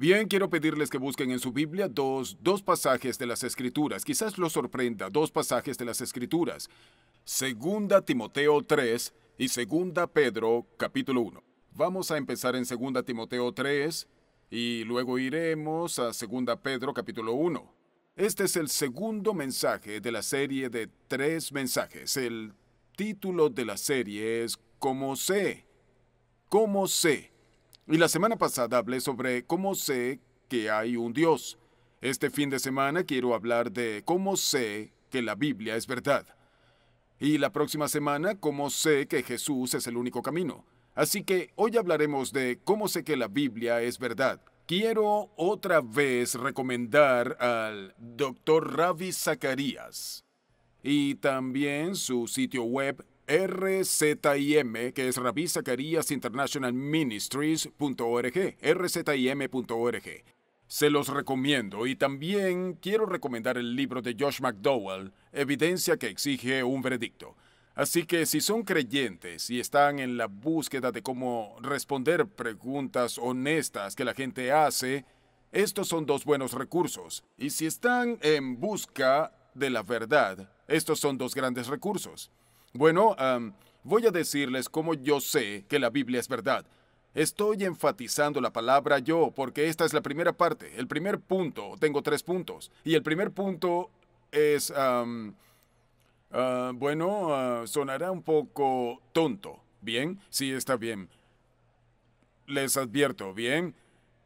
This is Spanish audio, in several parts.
Bien, quiero pedirles que busquen en su Biblia dos, dos pasajes de las Escrituras. Quizás los sorprenda, dos pasajes de las Escrituras. Segunda Timoteo 3 y Segunda Pedro capítulo 1. Vamos a empezar en Segunda Timoteo 3 y luego iremos a Segunda Pedro capítulo 1. Este es el segundo mensaje de la serie de tres mensajes. El título de la serie es ¿Cómo sé? ¿Cómo sé? Y la semana pasada hablé sobre cómo sé que hay un Dios. Este fin de semana quiero hablar de cómo sé que la Biblia es verdad. Y la próxima semana, cómo sé que Jesús es el único camino. Así que hoy hablaremos de cómo sé que la Biblia es verdad. Quiero otra vez recomendar al Dr. Ravi Zacarías y también su sitio web RZIM, que es Rabbi rzim.org. Se los recomiendo y también quiero recomendar el libro de Josh McDowell, Evidencia que exige un veredicto. Así que si son creyentes y están en la búsqueda de cómo responder preguntas honestas que la gente hace, estos son dos buenos recursos. Y si están en busca de la verdad, estos son dos grandes recursos. Bueno, voy a decirles cómo yo sé que la Biblia es verdad. Estoy enfatizando la palabra yo porque esta es la primera parte. El primer punto, tengo tres puntos. Y el primer punto es, ah, bueno, ah, sonará un poco tonto. ¿Bien? Sí, está bien. Les advierto, ¿bien?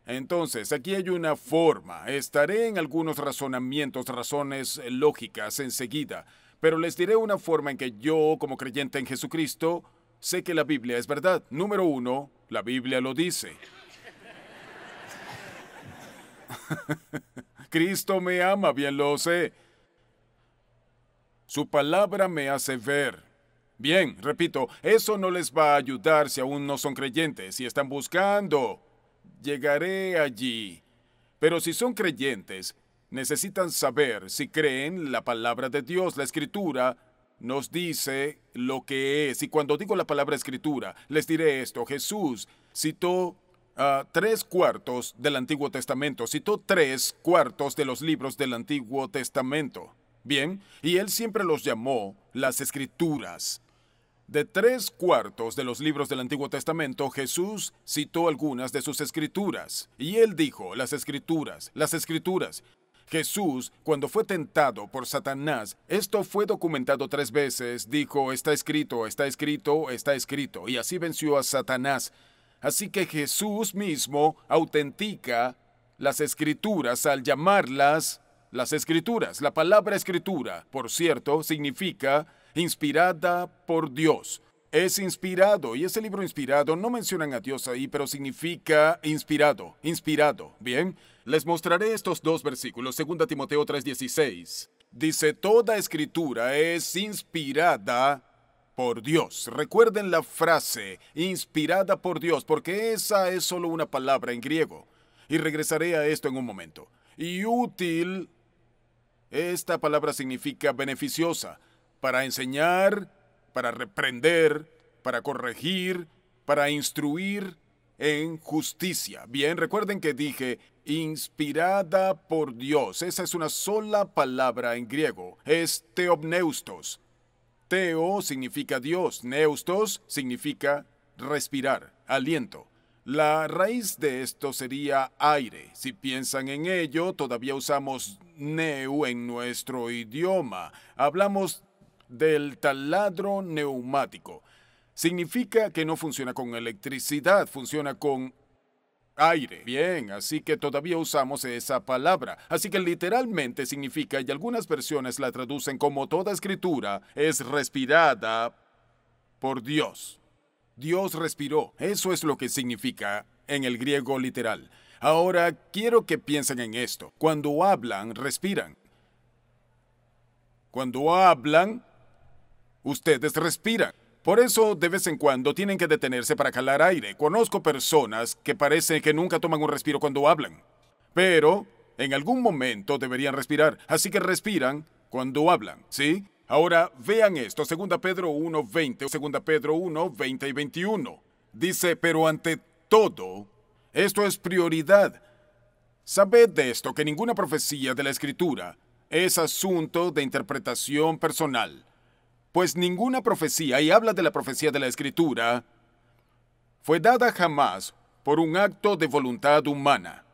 Entonces, aquí hay una forma. Estaré en algunos razonamientos, razones eh, lógicas enseguida. Pero les diré una forma en que yo, como creyente en Jesucristo, sé que la Biblia es verdad. Número uno, la Biblia lo dice. Cristo me ama, bien lo sé. Su palabra me hace ver. Bien, repito, eso no les va a ayudar si aún no son creyentes, si están buscando. Llegaré allí. Pero si son creyentes, necesitan saber si creen la palabra de Dios. La escritura nos dice lo que es. Y cuando digo la palabra escritura, les diré esto. Jesús citó ah, tres cuartos del Antiguo Testamento, citó tres cuartos de los libros del Antiguo Testamento. Bien, y él siempre los llamó las escrituras. De tres cuartos de los libros del Antiguo Testamento, Jesús citó algunas de sus escrituras. Y él dijo, las escrituras, las escrituras. Jesús, cuando fue tentado por Satanás, esto fue documentado tres veces, dijo, está escrito, está escrito, está escrito, y así venció a Satanás. Así que Jesús mismo autentica las escrituras al llamarlas las escrituras. La palabra escritura, por cierto, significa inspirada por Dios es inspirado y ese libro inspirado no mencionan a Dios ahí, pero significa inspirado, inspirado. Bien, les mostraré estos dos versículos, 2 Timoteo 3:16. Dice, toda escritura es inspirada por Dios. Recuerden la frase, inspirada por Dios, porque esa es solo una palabra en griego. Y regresaré a esto en un momento. Y útil, esta palabra significa beneficiosa, para enseñar, para reprender, para corregir, para instruir en justicia. Bien, recuerden que dije inspirada por Dios. Esa es una sola palabra en griego. Es teopneustos. Teo significa Dios, neustos significa respirar, aliento. La raíz de esto sería aire. Si piensan en ello, todavía usamos neu en nuestro idioma. Hablamos del taladro neumático. Significa que no funciona con electricidad, funciona con aire. Bien, así que todavía usamos esa palabra. Así que literalmente significa, y algunas versiones la traducen como toda escritura, es respirada por Dios. Dios respiró. Eso es lo que significa en el griego literal. Ahora quiero que piensen en esto. Cuando hablan, respiran. Cuando hablan, Ustedes respiran. Por eso, de vez en cuando, tienen que detenerse para calar aire. Conozco personas que parece que nunca toman un respiro cuando hablan. Pero, en algún momento deberían respirar. Así que respiran cuando hablan, ¿sí? Ahora, vean esto. Segunda Pedro 1, 20. Segunda Pedro 1, 20 y 21. Dice, pero ante todo, esto es prioridad. Sabed de esto que ninguna profecía de la Escritura es asunto de interpretación personal pues ninguna profecía, y habla de la profecía de la Escritura, fue dada jamás por un acto de voluntad humana,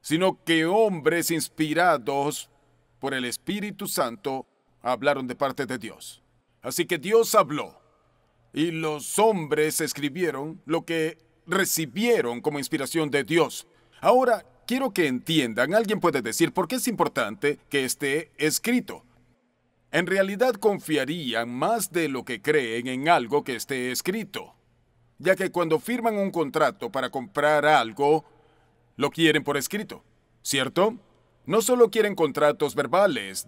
sino que hombres inspirados por el Espíritu Santo hablaron de parte de Dios. Así que Dios habló y los hombres escribieron lo que recibieron como inspiración de Dios. Ahora, quiero que entiendan, alguien puede decir por qué es importante que esté escrito en realidad confiarían más de lo que creen en algo que esté escrito, ya que cuando firman un contrato para comprar algo, lo quieren por escrito, ¿cierto? No solo quieren contratos verbales,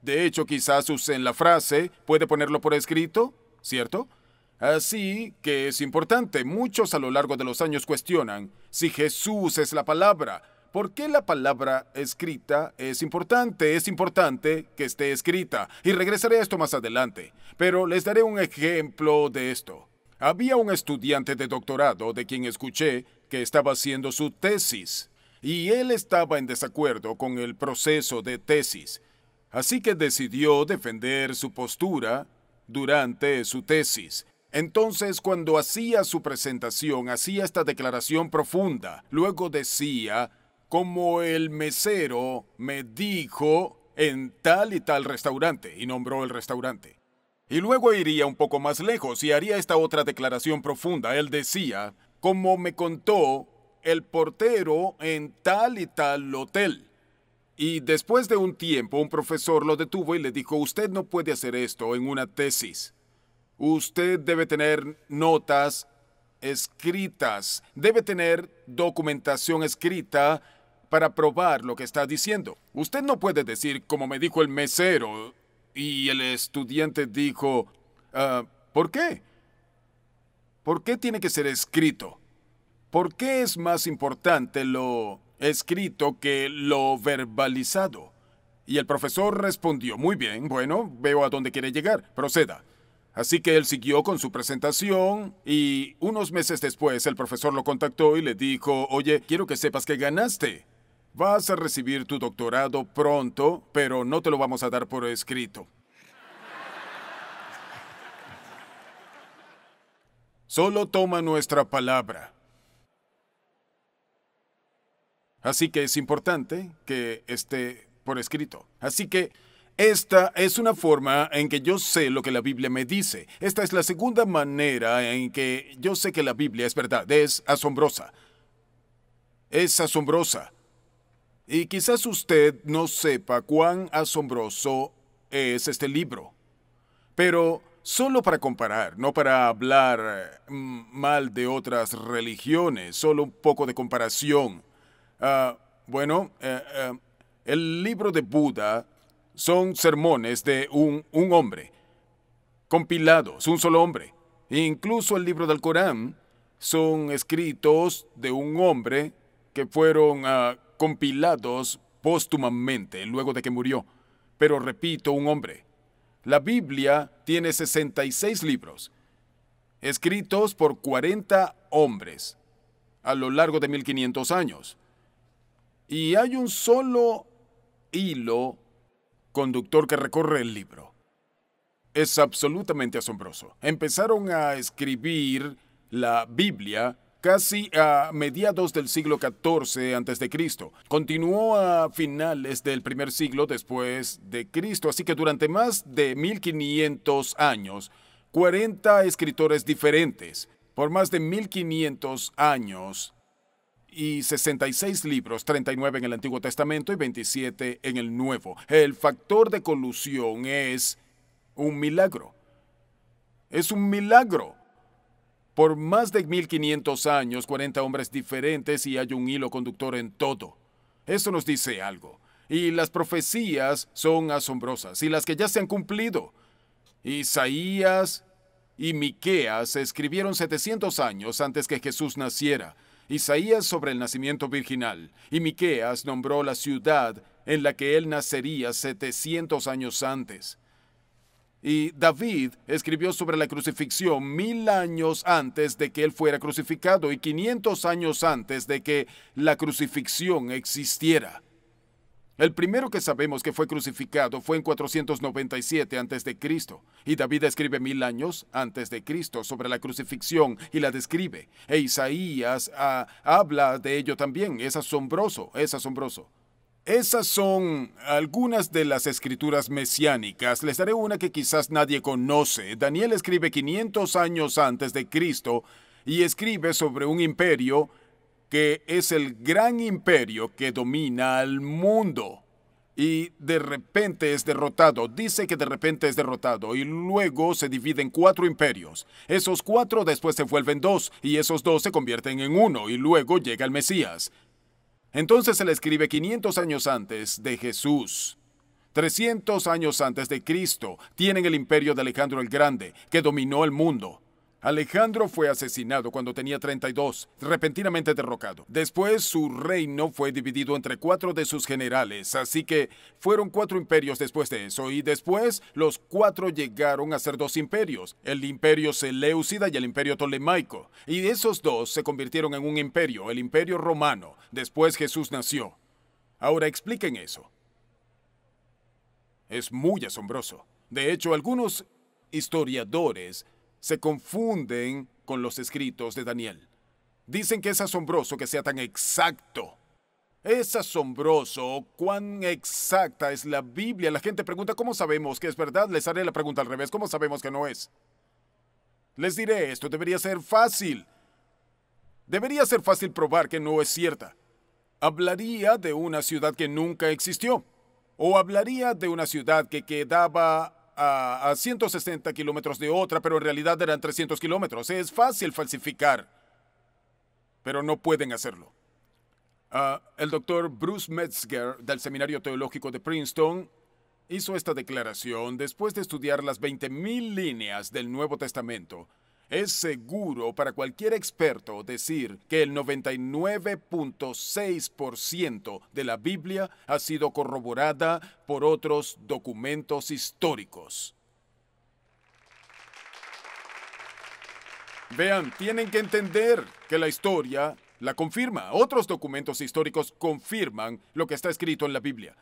de hecho quizás usen la frase, puede ponerlo por escrito, ¿cierto? Así que es importante, muchos a lo largo de los años cuestionan si Jesús es la palabra, ¿Por qué la palabra escrita es importante? Es importante que esté escrita, y regresaré a esto más adelante, pero les daré un ejemplo de esto. Había un estudiante de doctorado de quien escuché que estaba haciendo su tesis, y él estaba en desacuerdo con el proceso de tesis, así que decidió defender su postura durante su tesis. Entonces, cuando hacía su presentación, hacía esta declaración profunda, luego decía, como el mesero me dijo en tal y tal restaurante, y nombró el restaurante. Y luego iría un poco más lejos y haría esta otra declaración profunda. Él decía, como me contó el portero en tal y tal hotel. Y después de un tiempo, un profesor lo detuvo y le dijo, usted no puede hacer esto en una tesis. Usted debe tener notas escritas, debe tener documentación escrita para probar lo que está diciendo. Usted no puede decir, como me dijo el mesero, y el estudiante dijo, ah, ¿por qué? ¿Por qué tiene que ser escrito? ¿Por qué es más importante lo escrito que lo verbalizado? Y el profesor respondió, muy bien, bueno, veo a dónde quiere llegar, proceda. Así que él siguió con su presentación y unos meses después el profesor lo contactó y le dijo, oye, quiero que sepas que ganaste. Vas a recibir tu doctorado pronto, pero no te lo vamos a dar por escrito. Solo toma nuestra palabra. Así que es importante que esté por escrito. Así que esta es una forma en que yo sé lo que la Biblia me dice. Esta es la segunda manera en que yo sé que la Biblia es verdad. Es asombrosa. Es asombrosa. Y quizás usted no sepa cuán asombroso es este libro. Pero solo para comparar, no para hablar eh, mal de otras religiones, solo un poco de comparación. Ah, bueno, eh, eh, el libro de Buda son sermones de un, un hombre, compilados, un solo hombre. E incluso el libro del Corán son escritos de un hombre que fueron ah, compilados póstumamente luego de que murió. Pero repito, un hombre. La Biblia tiene 66 libros, escritos por 40 hombres a lo largo de 1500 años. Y hay un solo hilo conductor que recorre el libro. Es absolutamente asombroso. Empezaron a escribir la Biblia casi a mediados del siglo XIV Cristo. Continuó a finales del primer siglo después de Cristo, así que durante más de 1500 años, 40 escritores diferentes, por más de 1500 años, y 66 libros, 39 en el Antiguo Testamento y 27 en el Nuevo. El factor de colusión es un milagro. Es un milagro. Por más de 1500 años, 40 hombres diferentes y hay un hilo conductor en todo. Eso nos dice algo. Y las profecías son asombrosas, y las que ya se han cumplido. Isaías y Miqueas escribieron 700 años antes que Jesús naciera. Isaías sobre el nacimiento virginal, y Miqueas nombró la ciudad en la que él nacería 700 años antes. Y David escribió sobre la crucifixión mil años antes de que él fuera crucificado y 500 años antes de que la crucifixión existiera. El primero que sabemos que fue crucificado fue en 497 Cristo y David escribe mil años antes de Cristo sobre la crucifixión y la describe. E Isaías ah, habla de ello también. Es asombroso, es asombroso. Esas son algunas de las escrituras mesiánicas. Les daré una que quizás nadie conoce. Daniel escribe 500 años antes de Cristo y escribe sobre un imperio que es el gran imperio que domina al mundo. Y de repente es derrotado. Dice que de repente es derrotado. Y luego se divide en cuatro imperios. Esos cuatro después se vuelven dos. Y esos dos se convierten en uno. Y luego llega el Mesías. Entonces se le escribe 500 años antes de Jesús. 300 años antes de Cristo tienen el imperio de Alejandro el Grande, que dominó el mundo. Alejandro fue asesinado cuando tenía 32, repentinamente derrocado. Después su reino fue dividido entre cuatro de sus generales, así que fueron cuatro imperios después de eso, y después los cuatro llegaron a ser dos imperios, el imperio Seleucida y el imperio Ptolemaico, y esos dos se convirtieron en un imperio, el imperio romano. Después Jesús nació. Ahora expliquen eso. Es muy asombroso. De hecho, algunos historiadores se confunden con los escritos de Daniel. Dicen que es asombroso que sea tan exacto. Es asombroso cuán exacta es la Biblia. La gente pregunta, ¿cómo sabemos que es verdad? Les haré la pregunta al revés, ¿cómo sabemos que no es? Les diré, esto debería ser fácil. Debería ser fácil probar que no es cierta. Hablaría de una ciudad que nunca existió. O hablaría de una ciudad que quedaba a, 160 kilómetros de otra, pero en realidad eran 300 kilómetros. Es fácil falsificar, pero no pueden hacerlo. Ah, el doctor Bruce Metzger del Seminario Teológico de Princeton hizo esta declaración después de estudiar las 20.000 líneas del Nuevo Testamento es seguro para cualquier experto decir que el 99.6% de la Biblia ha sido corroborada por otros documentos históricos. Vean, tienen que entender que la historia la confirma. Otros documentos históricos confirman lo que está escrito en la Biblia.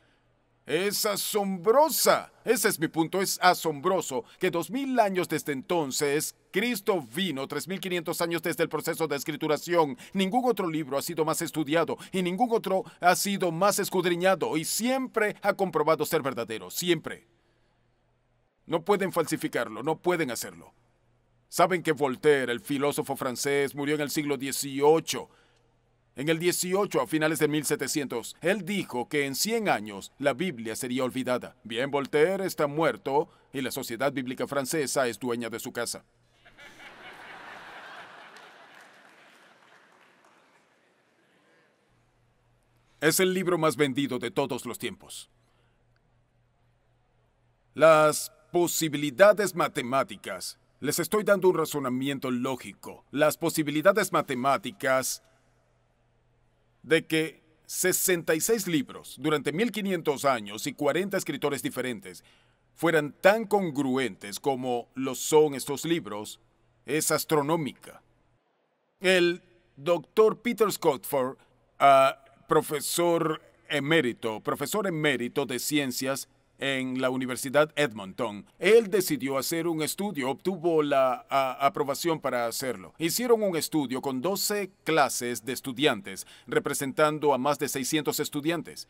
Es asombrosa. Ese es mi punto. Es asombroso que dos mil años desde entonces Cristo vino tres mil quinientos años desde el proceso de escrituración. Ningún otro libro ha sido más estudiado y ningún otro ha sido más escudriñado y siempre ha comprobado ser verdadero, siempre. No pueden falsificarlo, no pueden hacerlo. Saben que Voltaire, el filósofo francés, murió en el siglo XVIII en el 18 a finales de 1700. Él dijo que en 100 años la Biblia sería olvidada. Bien, Voltaire está muerto y la sociedad bíblica francesa es dueña de su casa. Es el libro más vendido de todos los tiempos. Las posibilidades matemáticas. Les estoy dando un razonamiento lógico. Las posibilidades matemáticas de que 66 libros durante 1500 años y 40 escritores diferentes fueran tan congruentes como lo son estos libros es astronómica. El doctor Peter Scottford, ah, profesor emérito, profesor emérito de ciencias en la Universidad Edmonton. Él decidió hacer un estudio, obtuvo la aprobación para hacerlo. Hicieron un estudio con 12 clases de estudiantes, representando a más de 600 estudiantes,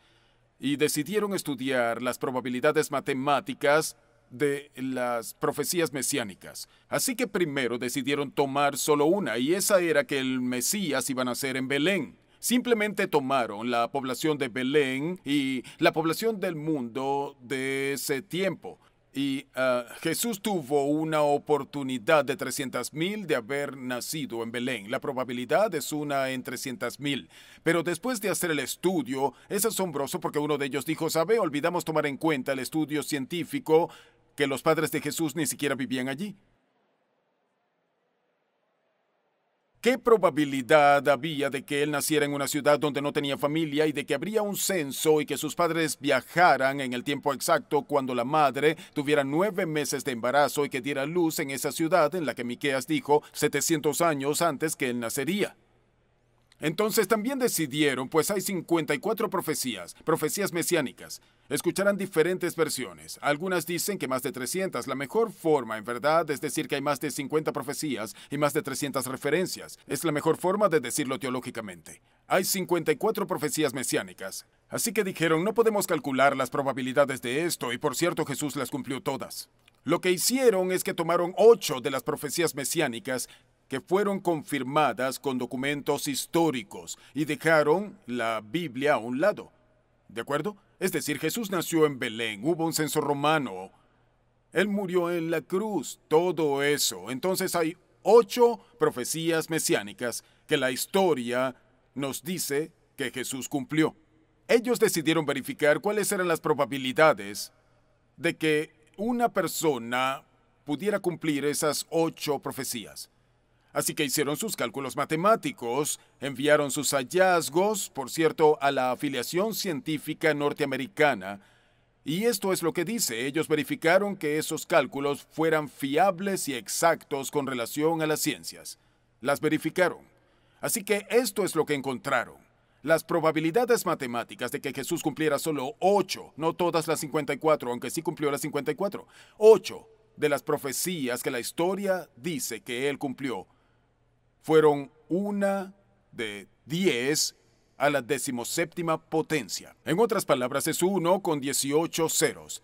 y decidieron estudiar las probabilidades matemáticas de las profecías mesiánicas. Así que primero decidieron tomar solo una, y esa era que el Mesías iba a nacer en Belén. Simplemente tomaron la población de Belén y la población del mundo de ese tiempo. Y ah, Jesús tuvo una oportunidad de 300.000 de haber nacido en Belén. La probabilidad es una en 300.000. Pero después de hacer el estudio, es asombroso porque uno de ellos dijo, ¿sabe? Olvidamos tomar en cuenta el estudio científico que los padres de Jesús ni siquiera vivían allí. ¿Qué probabilidad había de que él naciera en una ciudad donde no tenía familia y de que habría un censo y que sus padres viajaran en el tiempo exacto cuando la madre tuviera nueve meses de embarazo y que diera luz en esa ciudad en la que Miqueas dijo 700 años antes que él nacería? Entonces también decidieron, pues hay 54 profecías, profecías mesiánicas. Escucharán diferentes versiones. Algunas dicen que más de 300. La mejor forma, en verdad, es decir que hay más de 50 profecías y más de 300 referencias. Es la mejor forma de decirlo teológicamente. Hay 54 profecías mesiánicas. Así que dijeron, no podemos calcular las probabilidades de esto, y por cierto Jesús las cumplió todas. Lo que hicieron es que tomaron ocho de las profecías mesiánicas que fueron confirmadas con documentos históricos y dejaron la Biblia a un lado. ¿De acuerdo? Es decir, Jesús nació en Belén, hubo un censo romano, Él murió en la cruz, todo eso. Entonces hay ocho profecías mesiánicas que la historia nos dice que Jesús cumplió. Ellos decidieron verificar cuáles eran las probabilidades de que una persona pudiera cumplir esas ocho profecías. Así que hicieron sus cálculos matemáticos, enviaron sus hallazgos, por cierto, a la afiliación científica norteamericana. Y esto es lo que dice, ellos verificaron que esos cálculos fueran fiables y exactos con relación a las ciencias. Las verificaron. Así que esto es lo que encontraron. Las probabilidades matemáticas de que Jesús cumpliera solo ocho, no todas las 54, aunque sí cumplió las 54, Ocho de las profecías que la historia dice que él cumplió fueron una de 10 a la séptima potencia. En otras palabras, es uno con 18 ceros.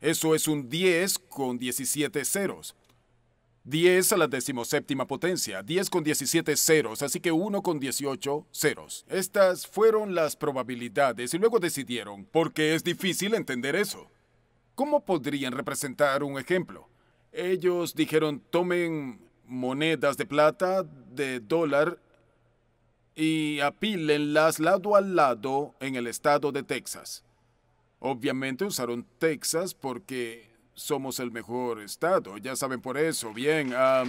Eso es un 10 con 17 ceros. 10 a la séptima potencia, 10 con 17 ceros, así que 1 con 18 ceros. Estas fueron las probabilidades y luego decidieron, porque es difícil entender eso. ¿Cómo podrían representar un ejemplo? Ellos dijeron, tomen monedas de plata de dólar y apílenlas lado a lado en el estado de Texas. Obviamente usaron Texas porque somos el mejor estado, ya saben por eso. Bien, ah,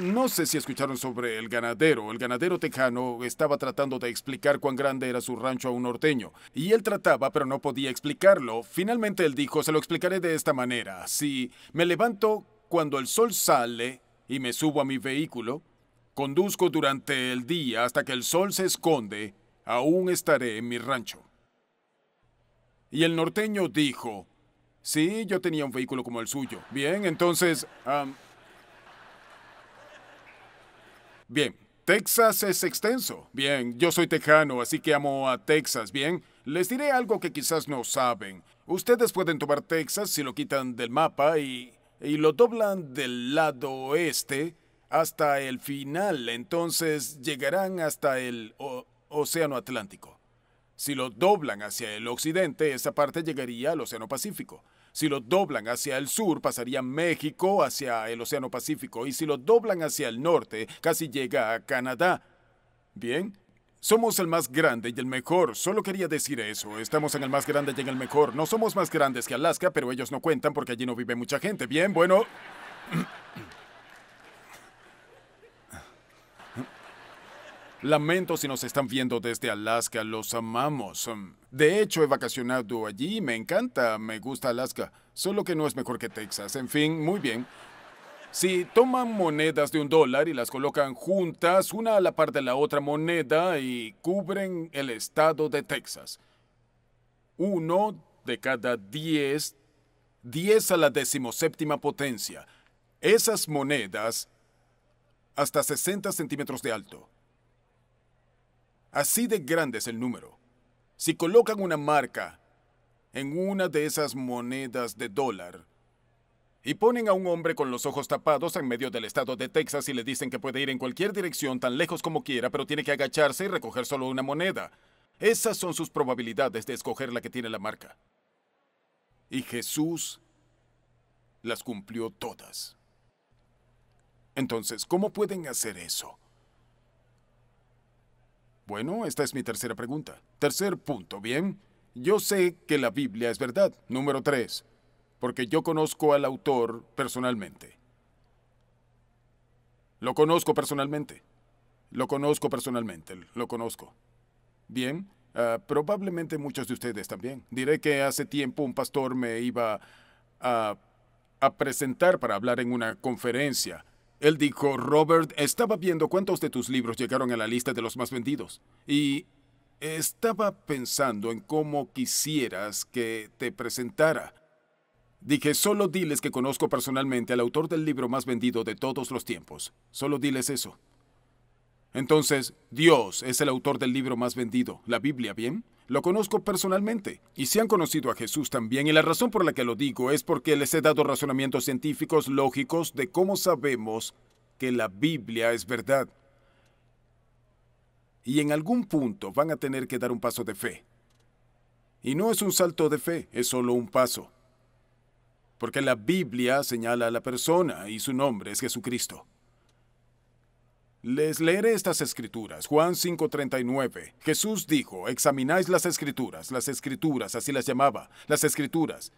no sé si escucharon sobre el ganadero. El ganadero tejano estaba tratando de explicar cuán grande era su rancho a un norteño. Y él trataba, pero no podía explicarlo. Finalmente él dijo, se lo explicaré de esta manera. Si me levanto cuando el sol sale y me subo a mi vehículo, conduzco durante el día hasta que el sol se esconde, aún estaré en mi rancho. Y el norteño dijo, sí, yo tenía un vehículo como el suyo. Bien, entonces... Bien, Texas es extenso. Bien, yo soy tejano, así que amo a Texas. Bien, les diré algo que quizás no saben. Ustedes pueden tomar Texas si lo quitan del mapa y y lo doblan del lado oeste hasta el final, entonces llegarán hasta el Océano Atlántico. Si lo doblan hacia el occidente, esa parte llegaría al Océano Pacífico. Si lo doblan hacia el sur, pasaría México hacia el Océano Pacífico. Y si lo doblan hacia el norte, casi llega a Canadá. Bien, somos el más grande y el mejor. Solo quería decir eso. Estamos en el más grande y en el mejor. No somos más grandes que Alaska, pero ellos no cuentan porque allí no vive mucha gente. Bien, bueno. Lamento si nos están viendo desde Alaska. Los amamos. De hecho, he vacacionado allí. Me encanta. Me gusta Alaska. Solo que no es mejor que Texas. En fin, muy bien. Si toman monedas de un dólar y las colocan juntas, una a la par de la otra moneda y cubren el estado de Texas. Uno de cada diez, diez a la decimoséptima potencia. Esas monedas hasta 60 centímetros de alto. Así de grande es el número. Si colocan una marca en una de esas monedas de dólar, y ponen a un hombre con los ojos tapados en medio del estado de Texas y le dicen que puede ir en cualquier dirección tan lejos como quiera, pero tiene que agacharse y recoger solo una moneda. Esas son sus probabilidades de escoger la que tiene la marca. Y Jesús las cumplió todas. Entonces, ¿cómo pueden hacer eso? Bueno, esta es mi tercera pregunta. Tercer punto, ¿bien? Yo sé que la Biblia es verdad. Número tres porque yo conozco al autor personalmente. Lo conozco personalmente. Lo conozco personalmente, lo conozco. Bien, ah, probablemente muchos de ustedes también. Diré que hace tiempo un pastor me iba a, a presentar para hablar en una conferencia. Él dijo, Robert, estaba viendo cuántos de tus libros llegaron a la lista de los más vendidos. Y estaba pensando en cómo quisieras que te presentara. Dije, solo diles que conozco personalmente al autor del libro más vendido de todos los tiempos. Solo diles eso. Entonces, Dios es el autor del libro más vendido, la Biblia, ¿bien? Lo conozco personalmente. Y si han conocido a Jesús también, y la razón por la que lo digo es porque les he dado razonamientos científicos lógicos de cómo sabemos que la Biblia es verdad. Y en algún punto van a tener que dar un paso de fe. Y no es un salto de fe, es solo un paso porque la Biblia señala a la persona y su nombre es Jesucristo. Les leeré estas escrituras. Juan 5:39. Jesús dijo, examináis las escrituras, las escrituras, así las llamaba, las escrituras,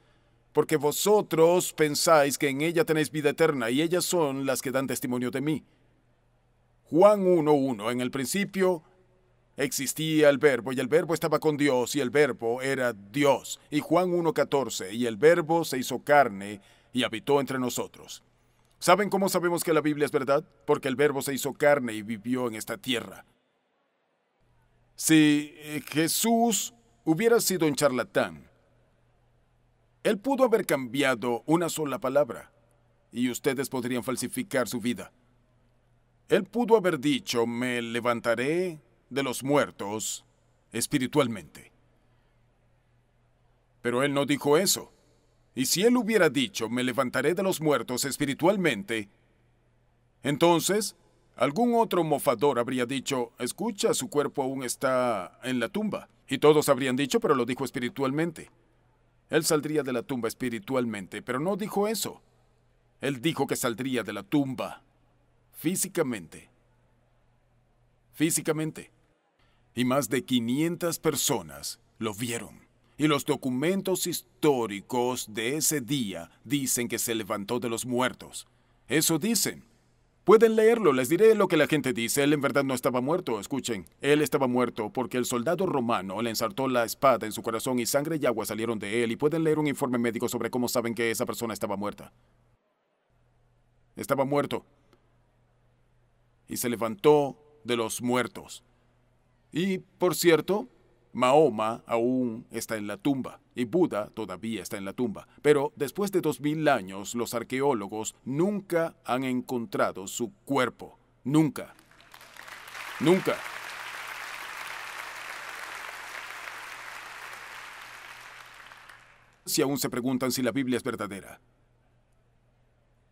porque vosotros pensáis que en ella tenéis vida eterna y ellas son las que dan testimonio de mí. Juan 1:1. En el principio Existía el verbo y el verbo estaba con Dios y el verbo era Dios. Y Juan 1.14, y el verbo se hizo carne y habitó entre nosotros. ¿Saben cómo sabemos que la Biblia es verdad? Porque el verbo se hizo carne y vivió en esta tierra. Si eh, Jesús hubiera sido un charlatán, él pudo haber cambiado una sola palabra y ustedes podrían falsificar su vida. Él pudo haber dicho, me levantaré de los muertos espiritualmente. Pero él no dijo eso. Y si él hubiera dicho, me levantaré de los muertos espiritualmente, entonces algún otro mofador habría dicho, escucha, su cuerpo aún está en la tumba. Y todos habrían dicho, pero lo dijo espiritualmente. Él saldría de la tumba espiritualmente, pero no dijo eso. Él dijo que saldría de la tumba físicamente. Físicamente y más de 500 personas lo vieron. Y los documentos históricos de ese día dicen que se levantó de los muertos. Eso dicen. Pueden leerlo, les diré lo que la gente dice. Él en verdad no estaba muerto, escuchen. Él estaba muerto porque el soldado romano le ensartó la espada en su corazón y sangre y agua salieron de él. Y pueden leer un informe médico sobre cómo saben que esa persona estaba muerta. Estaba muerto. Y se levantó de los muertos. Y, por cierto, Mahoma aún está en la tumba y Buda todavía está en la tumba, pero después de mil años los arqueólogos nunca han encontrado su cuerpo. Nunca. Nunca. Si aún se preguntan si la Biblia es verdadera.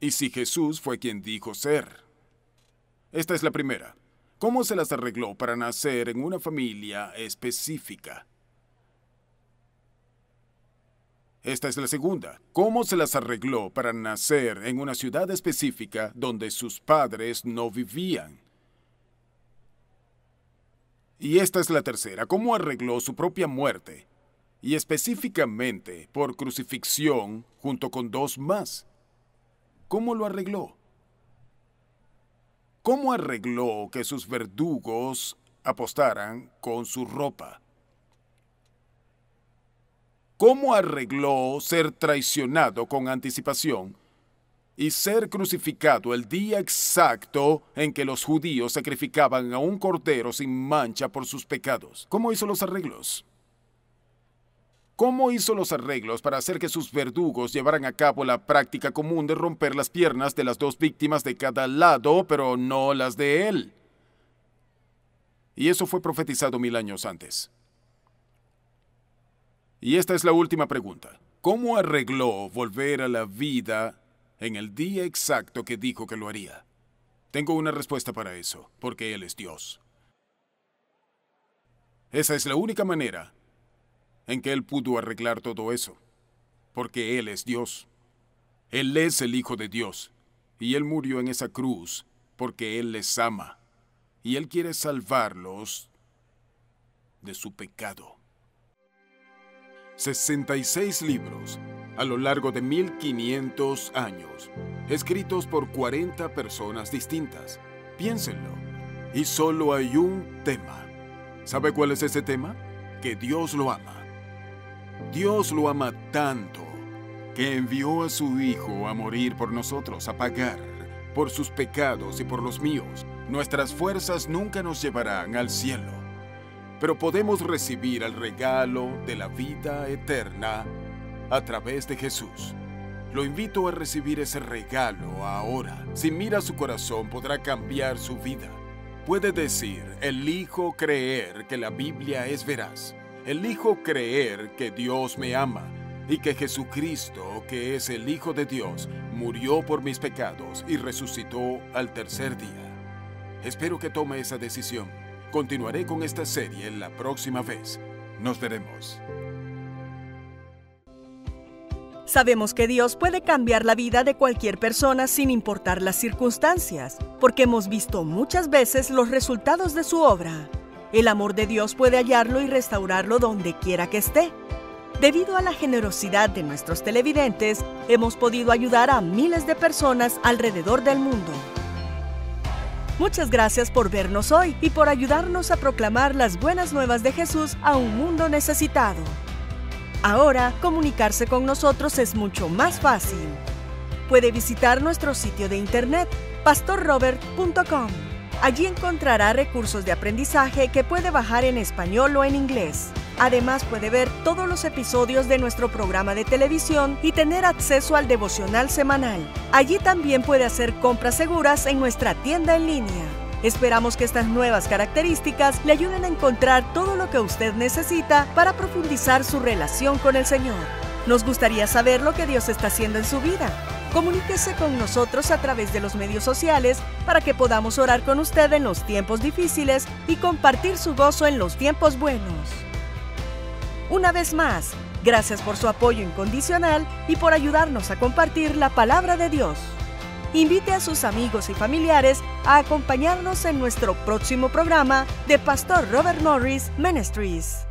Y si Jesús fue quien dijo ser. Esta es la primera. ¿Cómo se las arregló para nacer en una familia específica? Esta es la segunda. ¿Cómo se las arregló para nacer en una ciudad específica donde sus padres no vivían? Y esta es la tercera. ¿Cómo arregló su propia muerte? Y específicamente por crucifixión junto con dos más. ¿Cómo lo arregló? ¿Cómo arregló que sus verdugos apostaran con su ropa? ¿Cómo arregló ser traicionado con anticipación y ser crucificado el día exacto en que los judíos sacrificaban a un cordero sin mancha por sus pecados? ¿Cómo hizo los arreglos? ¿Cómo hizo los arreglos para hacer que sus verdugos llevaran a cabo la práctica común de romper las piernas de las dos víctimas de cada lado, pero no las de él? Y eso fue profetizado mil años antes. Y esta es la última pregunta. ¿Cómo arregló volver a la vida en el día exacto que dijo que lo haría? Tengo una respuesta para eso, porque Él es Dios. Esa es la única manera en que Él pudo arreglar todo eso. Porque Él es Dios. Él es el Hijo de Dios. Y Él murió en esa cruz porque Él les ama. Y Él quiere salvarlos de su pecado. 66 libros a lo largo de 1500 años, escritos por 40 personas distintas. Piénsenlo. Y solo hay un tema. ¿Sabe cuál es ese tema? Que Dios lo ama. Dios lo ama tanto que envió a su Hijo a morir por nosotros, a pagar por sus pecados y por los míos. Nuestras fuerzas nunca nos llevarán al cielo, pero podemos recibir el regalo de la vida eterna a través de Jesús. Lo invito a recibir ese regalo ahora. Si mira su corazón, podrá cambiar su vida. Puede decir, elijo creer que la Biblia es veraz elijo creer que Dios me ama y que Jesucristo, que es el Hijo de Dios, murió por mis pecados y resucitó al tercer día. Espero que tome esa decisión. Continuaré con esta serie la próxima vez. Nos veremos. Sabemos que Dios puede cambiar la vida de cualquier persona sin importar las circunstancias, porque hemos visto muchas veces los resultados de su obra. El amor de Dios puede hallarlo y restaurarlo donde quiera que esté. Debido a la generosidad de nuestros televidentes, hemos podido ayudar a miles de personas alrededor del mundo. Muchas gracias por vernos hoy y por ayudarnos a proclamar las buenas nuevas de Jesús a un mundo necesitado. Ahora, comunicarse con nosotros es mucho más fácil. Puede visitar nuestro sitio de internet pastorrobert.com Allí encontrará recursos de aprendizaje que puede bajar en español o en inglés. Además puede ver todos los episodios de nuestro programa de televisión y tener acceso al devocional semanal. Allí también puede hacer compras seguras en nuestra tienda en línea. Esperamos que estas nuevas características le ayuden a encontrar todo lo que usted necesita para profundizar su relación con el Señor. Nos gustaría saber lo que Dios está haciendo en su vida. Comuníquese con nosotros a través de los medios sociales para que podamos orar con usted en los tiempos difíciles y compartir su gozo en los tiempos buenos. Una vez más, gracias por su apoyo incondicional y por ayudarnos a compartir la palabra de Dios. Invite a sus amigos y familiares a acompañarnos en nuestro próximo programa de Pastor Robert Morris Ministries.